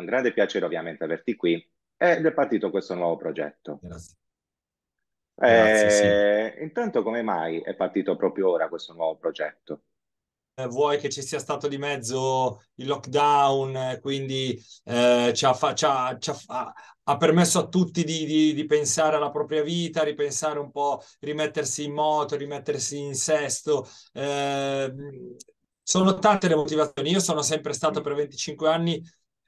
un grande piacere ovviamente averti qui ed è partito questo nuovo progetto. Grazie. Grazie sì. Eh, intanto come mai è partito proprio ora questo nuovo progetto? Eh, vuoi che ci sia stato di mezzo il lockdown, eh, quindi eh, ci, ha, fa, ci, ha, ci ha, ha, permesso a tutti di, di, di, pensare alla propria vita, ripensare un po', rimettersi in moto, rimettersi in sesto. Eh, sono tante le motivazioni. Io sono sempre stato per 25 anni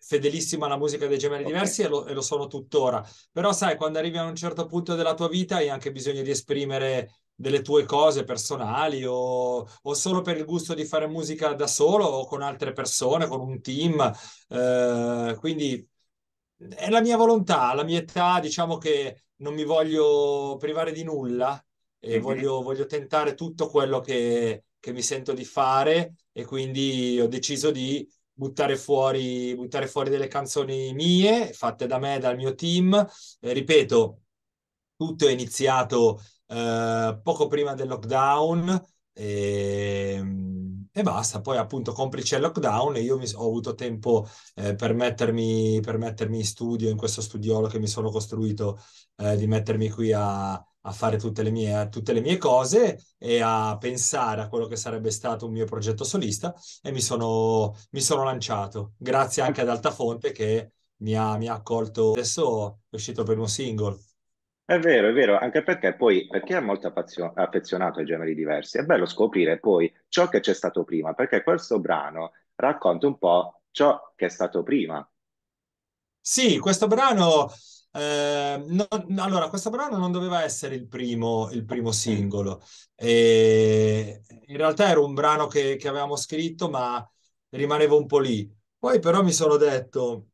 fedelissimo alla musica dei gemelli okay. diversi e lo, e lo, sono tuttora. Però sai, quando arrivi a un certo punto della tua vita hai anche bisogno di esprimere delle tue cose personali o, o solo per il gusto di fare musica da solo o con altre persone, con un team. Eh, quindi è la mia volontà, la mia età, diciamo che non mi voglio privare di nulla e mm-hmm. voglio, voglio, tentare tutto quello che, che mi sento di fare e quindi ho deciso di buttare fuori, buttare fuori delle canzoni mie, fatte da me, dal mio team. Eh, ripeto, tutto è iniziato eh, poco prima del lockdown e, ehm, e, basta. Poi appunto complice il lockdown e io mi, ho avuto tempo eh, per, mettermi, per mettermi in studio, in questo studiolo che mi sono costruito, eh, di mettermi qui a a fare tutte le, mie, tutte le, mie, cose e a pensare a quello che sarebbe stato un mio progetto solista e mi sono, mi sono lanciato. Grazie anche ad Altafonte che mi ha, mi ha, accolto. Adesso è uscito per un singolo. È vero, è vero, anche perché poi, per chi è molto affezionato ai generi diversi, è bello scoprire poi ciò che c'è stato prima, perché questo brano racconta un po' ciò che è stato prima. Sì, questo brano eh, allora, questo brano non doveva essere il primo, il primo mm. singolo. E in realtà era un brano che, che avevamo scritto, ma rimanevo un po' lì. Poi però mi sono detto,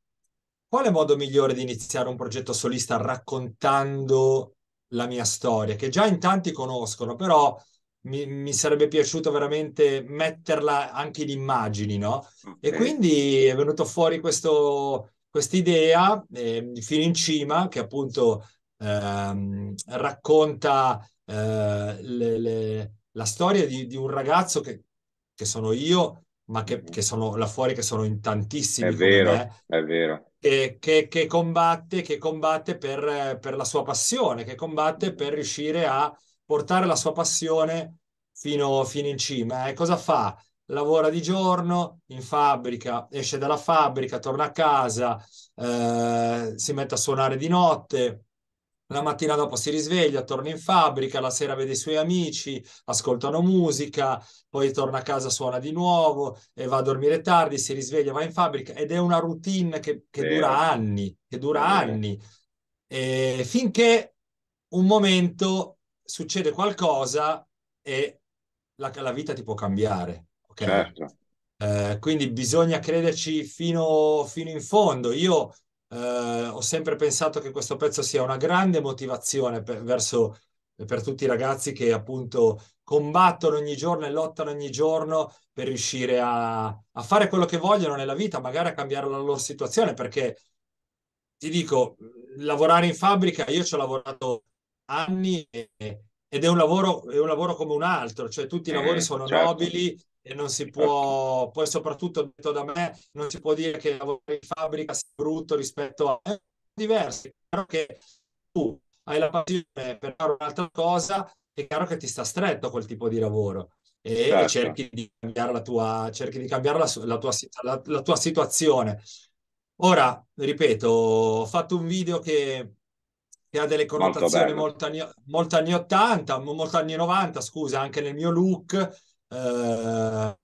quale modo migliore di iniziare un progetto solista raccontando la mia storia, che già in tanti conoscono, però mi, mi sarebbe piaciuto veramente metterla anche in immagini, no? Okay. E quindi è venuto fuori questo, quest'idea eh, fino in cima che appunto ehm, racconta eh, le, le, la storia di, di un ragazzo che, che, sono io, ma che, che, sono là fuori, che sono in tantissimi. È vero, me, è vero. Che, che, combatte, che combatte per, per la sua passione, che combatte per riuscire a portare la sua passione fino, fino in cima. E eh, cosa fa? lavora di giorno in fabbrica, esce dalla fabbrica, torna a casa, eh, si mette a suonare di notte, la mattina dopo si risveglia, torna in fabbrica, la sera vede i suoi amici, ascoltano musica, poi torna a casa, suona di nuovo e va a dormire tardi, si risveglia, va in fabbrica ed è una routine che, che dura anni, che dura Vero. anni. E finché un momento succede qualcosa e la, la vita ti può cambiare ok? Certo. Eh, quindi bisogna crederci fino, fino in fondo. Io eh, ho sempre pensato che questo pezzo sia una grande motivazione per, verso, per tutti i ragazzi che appunto combattono ogni giorno e lottano ogni giorno per riuscire a, a fare quello che vogliono nella vita, magari a cambiare la loro situazione, perché ti dico, lavorare in fabbrica, io ci ho lavorato anni e ed è un, lavoro, è un lavoro come un altro, cioè tutti i eh, lavori eh, sono certo. nobili e non si certo. può, poi soprattutto detto da me, non si può dire che il lavoro in fabbrica sia brutto rispetto a eh, diversi, è chiaro che tu hai la passione per fare un'altra cosa, è chiaro che ti sta stretto quel tipo di lavoro e certo. cerchi di cambiare la tua, cerchi di cambiare la, la, tua, la, la tua situazione. Ora, ripeto, ho fatto un video che che ha delle connotazioni molto, molto, anni, molto anni 80, molto anni 90, scusa, anche nel mio look. Eh,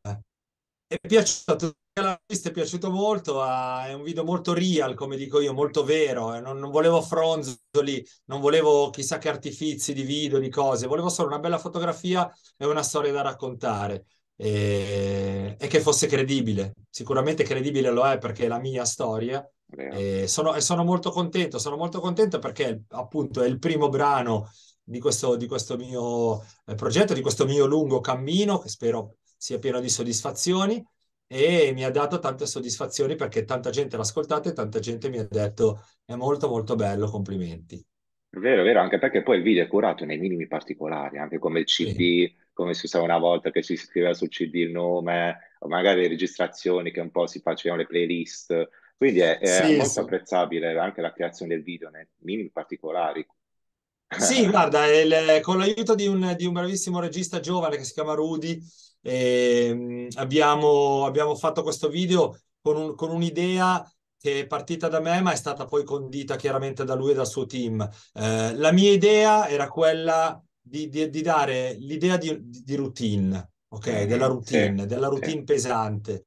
è piaciuto è piaciuto molto, è un video molto real, come dico io, molto vero. Eh, non, non, volevo fronzoli, non volevo chissà che artifici di video, di cose, volevo solo una bella fotografia e una storia da raccontare. E, e che fosse credibile. Sicuramente credibile lo è perché è la mia storia, e sono, e sono, molto contento, sono molto contento perché appunto è il primo brano di questo, di questo mio eh, progetto, di questo mio lungo cammino che spero sia pieno di soddisfazioni e mi ha dato tante soddisfazioni perché tanta gente l'ha ascoltato e tanta gente mi ha detto è molto molto bello, complimenti. vero, vero, anche perché poi il video è curato nei minimi particolari, anche come il CD, sì. come si usava una volta che si scriveva sul CD il nome, o magari le registrazioni che un po' si facevano le playlist, quindi è, è sì, molto sì. apprezzabile anche la creazione del video, nei minimi particolari. Sì, guarda, il, con l'aiuto di un, di un, bravissimo regista giovane che si chiama Rudy, eh, abbiamo, abbiamo, fatto questo video con, un, con un'idea che è partita da me, ma è stata poi condita chiaramente da lui e dal suo team. Eh, la mia idea era quella di, di, di dare l'idea di, di routine, ok? Mhm, della routine, sì, della routine sì. pesante.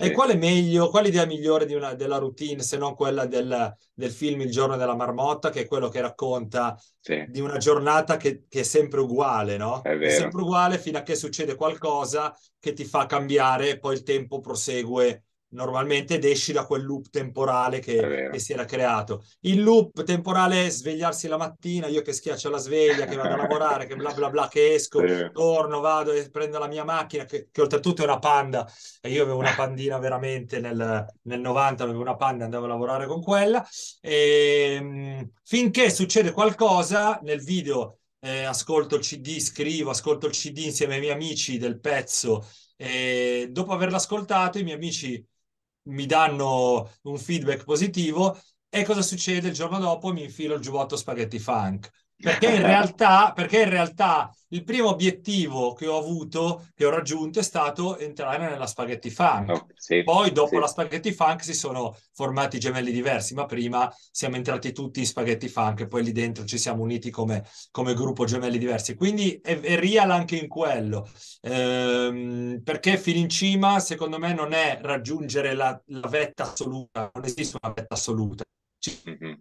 E quale è meglio, qual è l'idea migliore una, della routine se non quella del, del, film Il giorno della marmotta, che è quello che racconta sì. di una giornata che, che, è sempre uguale, no? È, è sempre uguale fino a che succede qualcosa che ti fa cambiare, poi il tempo prosegue normalmente ed esci da quel loop temporale che, che, si era creato. Il loop temporale è svegliarsi la mattina, io che schiaccio la sveglia, che vado a lavorare, che bla bla bla, che esco, torno, vado e prendo la mia macchina, che, che oltretutto è una panda, e io avevo una pandina veramente nel, nel 90, avevo una panda, andavo a lavorare con quella, e, ehm, finché succede qualcosa nel video eh, ascolto il CD, scrivo, ascolto il CD insieme ai miei amici del pezzo, e dopo averlo ascoltato i miei amici mi danno un feedback positivo e cosa succede il giorno dopo? Mi infilo il giubbotto spaghetti funk perché in, realtà, perché in realtà il primo obiettivo che ho avuto, che ho raggiunto, è stato entrare nella spaghetti funk. Oh, sì, Poi dopo sì. la spaghetti funk si sono formati gemelli diversi, ma prima siamo entrati tutti in spaghetti funk e poi lì dentro ci siamo uniti come, come gruppo gemelli diversi. Quindi è, è real anche in quello, ehm, perché fino in cima secondo me non è raggiungere la, la vetta assoluta, non esiste una vetta assoluta. Ci mm-hmm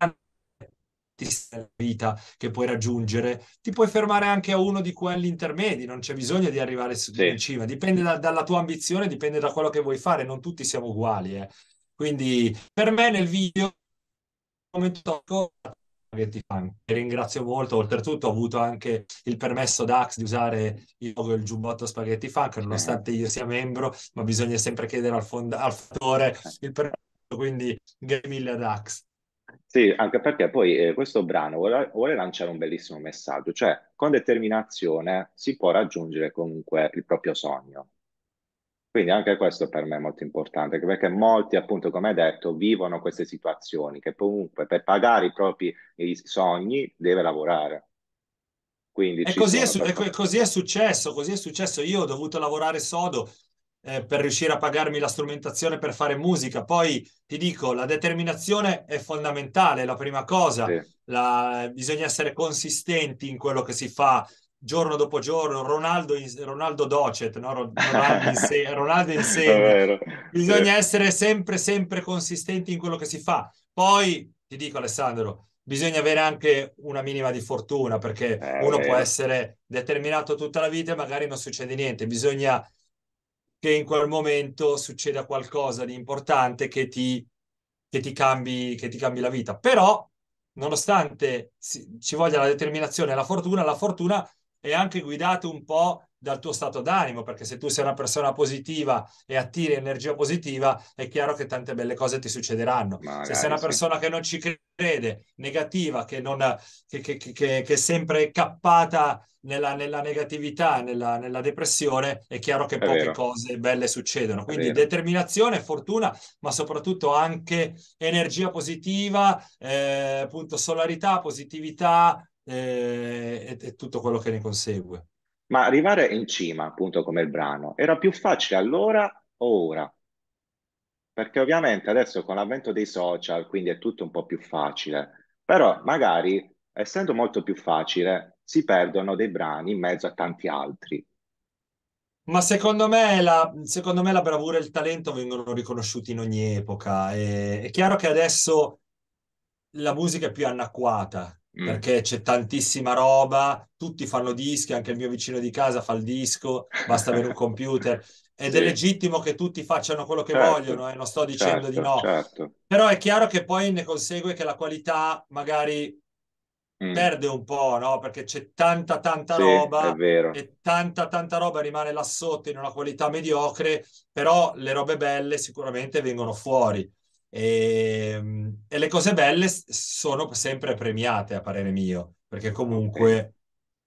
vita che puoi raggiungere, ti puoi fermare anche a uno di quelli intermedi, non c'è bisogno di arrivare su, sì. in cima, dipende da, dalla tua ambizione, dipende da quello che vuoi fare, non tutti siamo uguali. Eh. Quindi per me nel video come tocco, ti ringrazio molto, oltretutto ho avuto anche il permesso da Ax di usare il logo il giubbotto Spaghetti Funk, nonostante io sia membro, ma bisogna sempre chiedere al, fondatore eh. il permesso, quindi grazie mille ad Ax. Sì, anche perché poi eh, questo brano vuole, vuole lanciare un bellissimo messaggio, cioè con determinazione si può raggiungere comunque il proprio sogno. Quindi anche questo per me è molto importante, perché molti, appunto, come hai detto, vivono queste situazioni che comunque per pagare i propri i sogni deve lavorare. Quindi E così è, su- e così è successo, così è successo. Io ho dovuto lavorare sodo eh, per riuscire a pagarmi la strumentazione per fare musica. Poi ti dico, la determinazione è fondamentale, è la prima cosa. Sì. La, bisogna essere consistenti in quello che si fa giorno dopo giorno. Ronaldo, in, Ronaldo Docet, no? Ronaldo, insegna, Ronaldo insegna. Bisogna sì. essere sempre, sempre consistenti in quello che si fa. Poi ti dico, Alessandro, bisogna avere anche una minima di fortuna perché eh, uno può essere determinato tutta la vita e magari non succede niente. Bisogna che in quel momento succeda qualcosa di importante che ti, che ti, cambi, che ti cambi la vita. Però, nonostante ci voglia la determinazione e la fortuna, la fortuna è anche guidata un po' dal tuo stato d'animo, perché se tu sei una persona positiva e attiri energia positiva, è chiaro che tante belle cose ti succederanno. Magari, se sei una persona sì. che non ci crede, negativa, che, non, che, che, che è sempre cappata nella, nella negatività, nella, nella, depressione, è chiaro che è poche vero. cose belle succedono. Quindi determinazione, fortuna, ma soprattutto anche energia positiva, eh, appunto solarità, positività eh, e, e tutto quello che ne consegue. Ma arrivare in cima, appunto come il brano, era più facile allora o ora? Perché ovviamente adesso con l'avvento dei social, quindi è tutto un po' più facile, però magari essendo molto più facile si perdono dei brani in mezzo a tanti altri. Ma secondo me, la, secondo me la bravura e il talento vengono riconosciuti in ogni epoca. E, è chiaro che adesso la musica è più anacquata, Mm. perché c'è tantissima roba, tutti fanno dischi, anche il mio vicino di casa fa il disco, basta avere un computer. Ed sì. è legittimo che tutti facciano quello che certo, vogliono, eh? non sto certo, dicendo certo, di no. Certo. Però è chiaro che poi ne consegue che la qualità magari Mm. perde un po', no? Perché c'è tanta tanta sì, roba e tanta tanta roba rimane là sotto in una qualità mediocre, però le robe belle sicuramente vengono fuori. E, ehm, e, le cose belle sono sempre premiate, a parere mio, perché comunque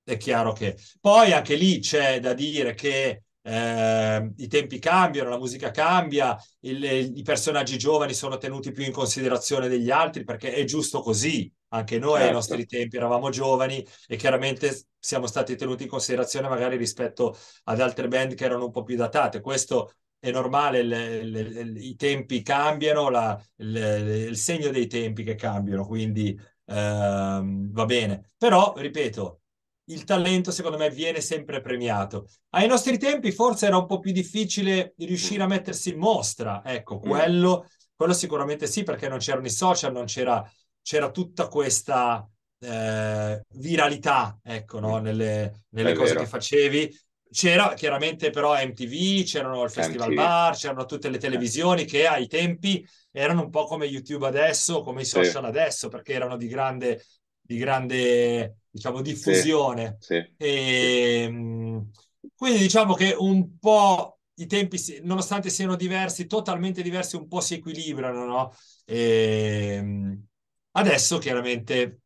è chiaro che... Poi anche lì c'è da dire che eh, i tempi cambiano, la musica cambia, il, i personaggi giovani sono tenuti più in considerazione degli altri, perché è giusto così. Anche noi certo. ai nostri tempi eravamo giovani e chiaramente siamo stati tenuti in considerazione magari rispetto ad altre band che erano un po' più datate. Questo è normale, le, le, le, i tempi cambiano, la, il segno dei tempi che cambiano, quindi ehm, va bene. Però, ripeto, il talento secondo me viene sempre premiato. Ai nostri tempi forse era un po' più difficile riuscire a mm. mettersi in mostra, ecco, mm. quello, quello sicuramente sì, perché non c'erano i social, non c'era, c'era tutta questa... Eh, viralità, ecco, no? Mm. nelle, nelle cose vero. che facevi c'era chiaramente però MTV, c'erano il Festival MTV. Bar, c'erano tutte le eh. televisioni che ai tempi erano un po' come YouTube adesso, come i social sì. adesso, perché erano di grande, di grande diciamo, diffusione. Sì. Sì. Ehm, e, quindi diciamo che un po' i tempi, nonostante siano diversi, totalmente diversi, un po' si equilibrano, no? E, ehm, adesso chiaramente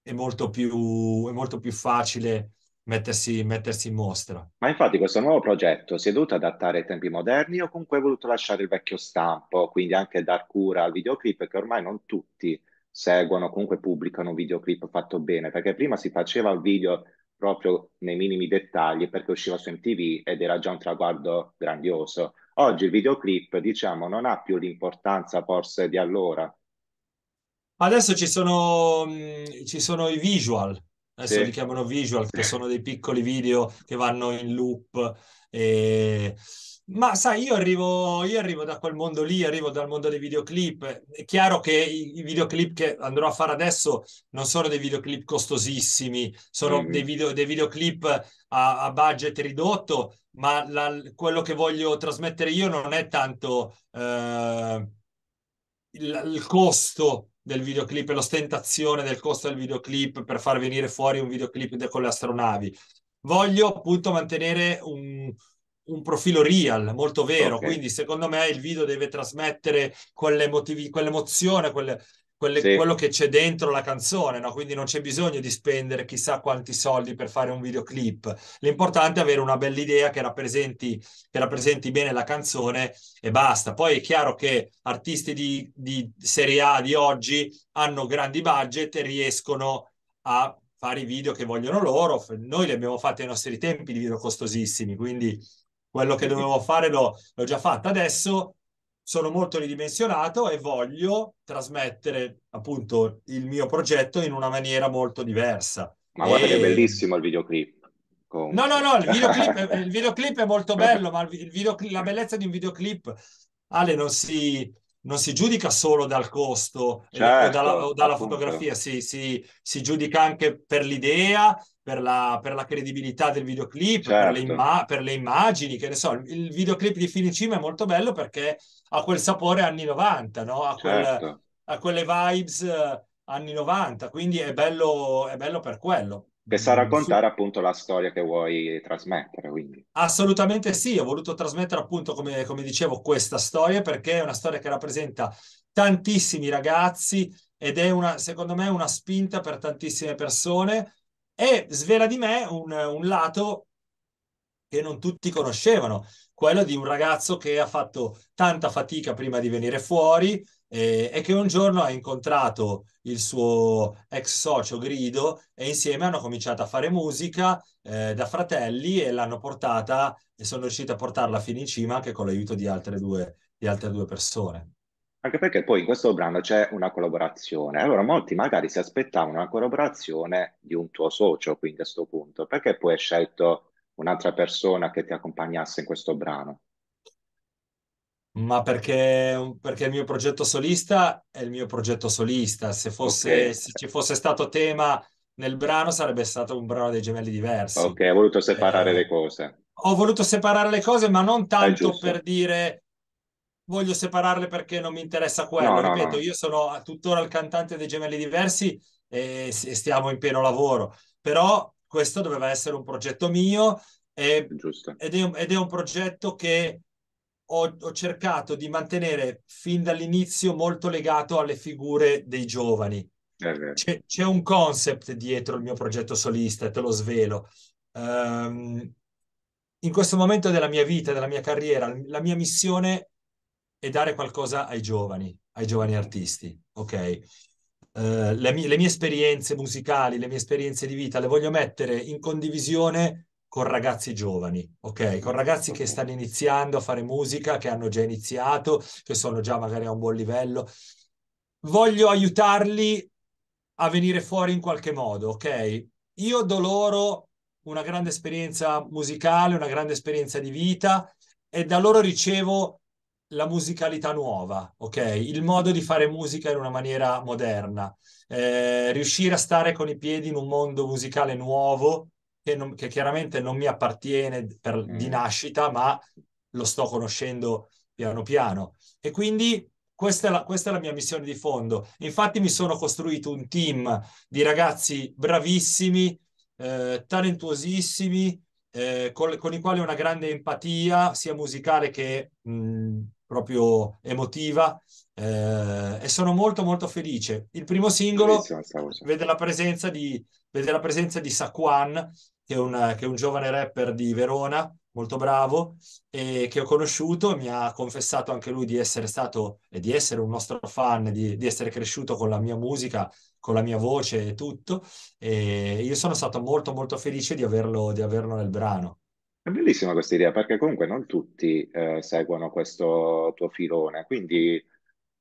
è molto più, è molto più facile mettersi, mettersi in mostra. Ma infatti questo nuovo progetto si è dovuto adattare ai tempi moderni o comunque hai voluto lasciare il vecchio stampo, quindi anche dar cura al videoclip che ormai non tutti seguono, comunque pubblicano un videoclip fatto bene, perché prima si faceva il video proprio nei minimi dettagli perché usciva su MTV ed era già un traguardo grandioso. Oggi il videoclip, diciamo, non ha più l'importanza forse di allora. Adesso ci sono, mm, ci sono i visual, adesso sì. li chiamano visual, che sono dei piccoli video che vanno in loop. E... Eh, ma sai, io arrivo, io arrivo, da quel mondo lì, arrivo dal mondo dei videoclip. È chiaro che i, i videoclip che andrò a fare adesso non sono dei videoclip costosissimi, sono mm. dei, video, dei, videoclip a, a, budget ridotto, ma la, quello che voglio trasmettere io non è tanto eh, il, il costo del videoclip e l'ostentazione del costo del videoclip per far venire fuori un videoclip con le astronavi. Voglio appunto mantenere un, un profilo real, molto vero. Okay. Quindi, secondo me, il video deve trasmettere quell'emozione, quelle, quelle, sì. quello che c'è dentro la canzone, no? quindi non c'è bisogno di spendere chissà quanti soldi per fare un videoclip. L'importante è avere una bella idea che rappresenti, che rappresenti bene la canzone e basta. Poi è chiaro che artisti di, di Serie A di oggi hanno grandi budget e riescono a fare i video che vogliono loro. Noi li abbiamo fatti ai nostri tempi di video costosissimi, quindi quello che dovevo fare l'ho, l'ho già fatto. Adesso sono molto ridimensionato e voglio trasmettere appunto il mio progetto in una maniera molto diversa. Ma e... guarda che bellissimo il videoclip. Con... No, no, no, il videoclip, il videoclip è molto bello, ma video, la bellezza di un videoclip, Ale, non si, non si giudica solo dal costo certo, eh, dalla, o dalla certo, fotografia, si, si, si, giudica anche per l'idea, per la, per la credibilità del videoclip, certo. per, le certo. imma- per, le immagini, che ne so, il videoclip di Cima è molto bello perché ha quel sapore anni 90, no? ha, quel, certo. ha quelle vibes eh, anni 90, quindi è bello, è bello per quello che sa mm, raccontare appunto la storia che vuoi trasmettere. Quindi. Assolutamente sì, ho voluto trasmettere appunto, come, come dicevo, questa storia perché è una storia che rappresenta tantissimi ragazzi ed è una, secondo me, una spinta per tantissime persone e svela di me un, un lato che non tutti conoscevano, quello di un ragazzo che ha fatto tanta fatica prima di venire fuori eh, e che un giorno ha incontrato il suo ex socio Grido e insieme hanno cominciato a fare musica eh, da fratelli e l'hanno portata e sono riusciti a portarla fino in cima anche con l'aiuto di altre due, di altre due persone. Anche perché poi in questo brano c'è una collaborazione. Allora, molti magari si aspettavano una collaborazione di un tuo socio, quindi a questo punto, perché poi hai scelto un'altra persona che ti accompagnasse in questo brano? Ma perché, perché, il mio progetto solista è il mio progetto solista. Se, fosse, okay. se, ci fosse stato tema nel brano, sarebbe stato un brano dei gemelli diversi. Ok, ho voluto separare eh, le cose. Ho voluto separare le cose, ma non tanto per dire voglio separarle perché non mi interessa quello. No, Ripeto, no. io sono tuttora il cantante dei gemelli diversi e stiamo in pieno lavoro. Però questo doveva essere un progetto mio e, ed, è un, ed, è un, progetto che ho, ho cercato di mantenere fin dall'inizio molto legato alle figure dei giovani. C'è, c'è, un concept dietro il mio progetto solista, te lo svelo. Um, in questo momento della mia vita, della mia carriera, la mia missione è dare qualcosa ai giovani, ai giovani artisti, ok? Eh, le, mie, le mie esperienze musicali, le mie esperienze di vita, le voglio mettere in condivisione con ragazzi giovani, ok? Con ragazzi che stanno iniziando a fare musica, che hanno già iniziato, che sono già magari a un buon livello. Voglio aiutarli a venire fuori in qualche modo, ok? Io do loro una grande esperienza musicale, una grande esperienza di vita e da loro ricevo la musicalità nuova, ok? Il modo di fare musica in una maniera moderna, eh, riuscire a stare con i piedi in un mondo musicale nuovo che, non, che chiaramente non mi appartiene per, mm. di nascita, ma lo sto conoscendo piano piano. E quindi questa è, la, questa è, la, mia missione di fondo. Infatti mi sono costruito un team di ragazzi bravissimi, eh, talentuosissimi, eh, con, con, i quali ho una grande empatia, sia musicale che mh, mm, proprio emotiva eh, e sono molto molto felice. Il primo singolo vede la presenza di, vede la presenza di Saquan, che è, un, che è un giovane rapper di Verona, molto bravo, e che ho conosciuto, mi ha confessato anche lui di essere stato e di essere un nostro fan, di, di essere cresciuto con la mia musica, con la mia voce e tutto. E io sono stato molto molto felice di averlo, di averlo nel brano. È bellissima questa idea perché comunque non tutti eh, seguono questo tuo filone, quindi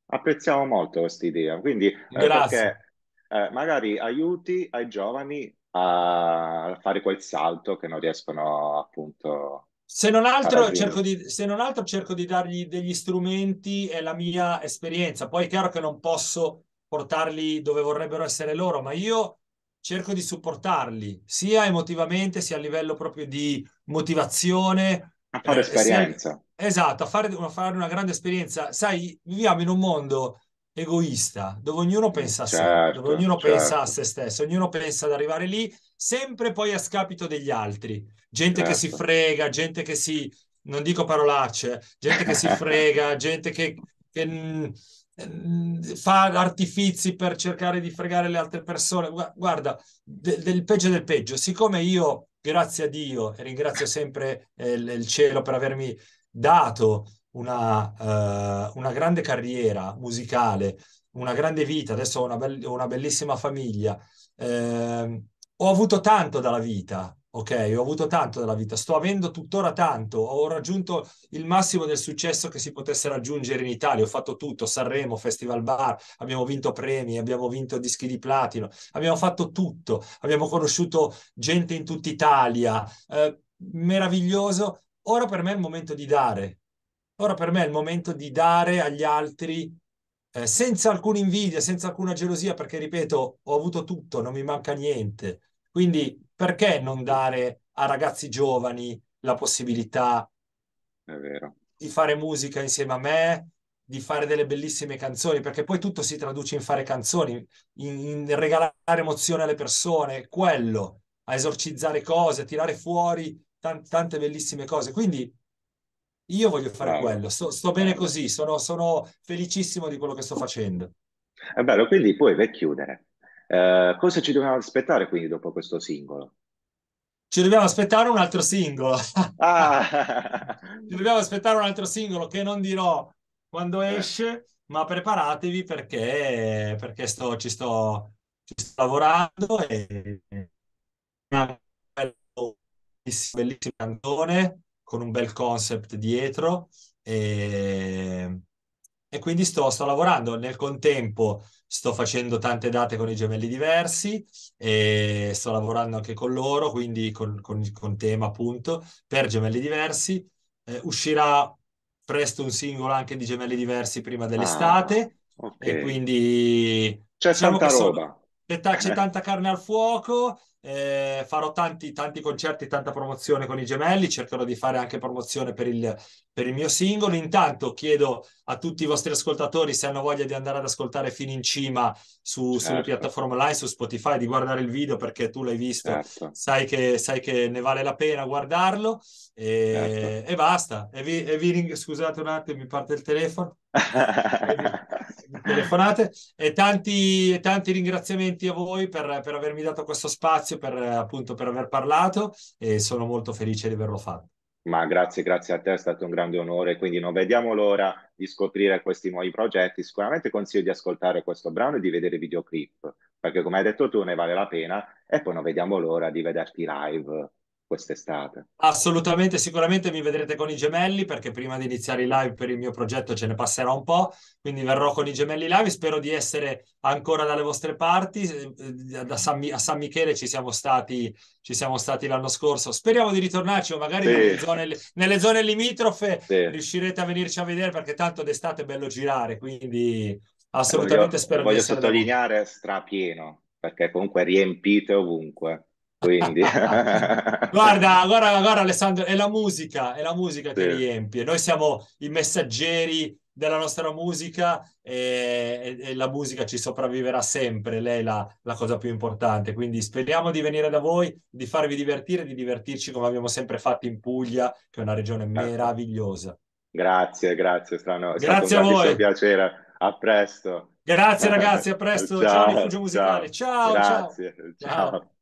apprezziamo molto questa idea. Quindi eh, Grazie. perché eh, magari aiuti ai giovani a fare quel salto che non riescono appunto se non, altro, cerco di, se non altro cerco di dargli degli strumenti e la mia esperienza. Poi è chiaro che non posso portarli dove vorrebbero essere loro, ma io cerco di supportarli sia emotivamente sia a livello proprio di motivazione. A fare eh, esperienza. Sia, esatto, a fare, a fare, una grande esperienza. Sai, viviamo in un mondo egoista dove ognuno pensa a sé, dove certo, ognuno certo. pensa a certo. se stesso, ognuno pensa ad arrivare lì, sempre poi a scapito degli altri. Gente certo. che si certo. frega, gente che si... non dico parolacce, gente che si frega, gente che... che mm, eh, fa artifici per cercare di fregare le altre persone. Guarda, de, del peggio del peggio, siccome io, grazie a Dio, e ringrazio sempre eh, il cielo per avermi dato una, eh, una, grande carriera musicale, una grande vita, adesso ho una, be- una bellissima famiglia, eh, ho avuto tanto dalla vita, ok? Ho avuto tanto dalla vita, sto avendo tuttora tanto, ho raggiunto il massimo del successo che si potesse raggiungere in Italia, ho fatto tutto, Sanremo, Festival Bar, abbiamo vinto premi, abbiamo vinto dischi di platino, abbiamo fatto tutto, abbiamo conosciuto gente in tutta Italia, eh, meraviglioso. Ora per me è il momento di dare, ora per me è il momento di dare agli altri eh, senza alcuna invidia, senza alcuna gelosia, perché ripeto, ho avuto tutto, non mi manca niente quindi perché non dare a ragazzi giovani la possibilità di fare musica insieme a me, di fare delle bellissime canzoni, perché poi tutto si traduce in fare canzoni, in, in regalare emozione alle persone, quello, a esorcizzare cose, a tirare fuori tante, tante bellissime cose. Quindi io voglio fare Bravo. quello, sto, sto, bene così, sono, sono felicissimo di quello che sto facendo. È bello, quindi poi per chiudere, eh, cosa ci dobbiamo aspettare quindi dopo questo singolo? Ci dobbiamo aspettare un altro singolo. Ah. ci dobbiamo aspettare un altro singolo che non dirò quando eh. esce, ma preparatevi perché, perché sto, ci, sto, ci, sto, lavorando e una bellissima, bellissima canzone con un bel concept dietro e, e quindi sto, sto, lavorando nel contempo sto facendo tante date con i gemelli diversi e sto lavorando anche con loro, quindi con, con, con tema appunto, per gemelli diversi. Eh, uscirà presto un singolo anche di gemelli diversi prima ah, dell'estate ah, okay. e quindi... C'è diciamo tanta roba. Sono, Pettarci eh. tanta carne al fuoco, eh, farò tanti, tanti, concerti, tanta promozione con i gemelli, cercherò di fare anche promozione per il, per il, mio singolo. Intanto chiedo a tutti i vostri ascoltatori se hanno voglia di andare ad ascoltare fino in cima su, certo. sulle piattaforme online, su Spotify, di guardare il video perché tu l'hai visto, certo. sai, che, sai, che, ne vale la pena guardarlo e, certo. e basta. E vi, e vi ring... Scusate un attimo, mi parte il telefono. telefonate e tanti, tanti ringraziamenti a voi per, per, avermi dato questo spazio, per, appunto per aver parlato e sono molto felice di averlo fatto. Ma grazie, grazie a te, è stato un grande onore, quindi non vediamo l'ora di scoprire questi nuovi progetti. Sicuramente consiglio di ascoltare questo brano e di vedere i videoclip, perché come hai detto tu ne vale la pena e poi non vediamo l'ora di vederti live quest'estate. Assolutamente, sicuramente mi vedrete con i gemelli perché prima di iniziare i live per il mio progetto ce ne passerò un po', quindi verrò con i gemelli live, spero di essere ancora dalle vostre parti, eh, eh, San, a San Michele ci siamo stati, ci siamo stati l'anno scorso, speriamo di ritornarci o magari sì. nelle, zone, nelle, zone, limitrofe sì. riuscirete a venirci a vedere perché tanto d'estate è bello girare, quindi eh, assolutamente voglio, spero voglio di essere... Voglio sottolineare strapieno perché comunque riempite ovunque quindi guarda, guarda, guarda Alessandro, è la musica, è la musica sì. che riempie. Noi siamo i messaggeri della nostra musica e, e, e la musica ci sopravviverà sempre, lei è la, la, cosa più importante. Quindi speriamo di venire da voi, di farvi divertire, di divertirci come abbiamo sempre fatto in Puglia, che è una regione grazie. Certo. meravigliosa. Grazie, grazie, strano. grazie a voi. piacere. A presto. Grazie ragazzi, a presto. ciao, ciao Rifugio Musicale. Ciao, ciao. ciao. ciao.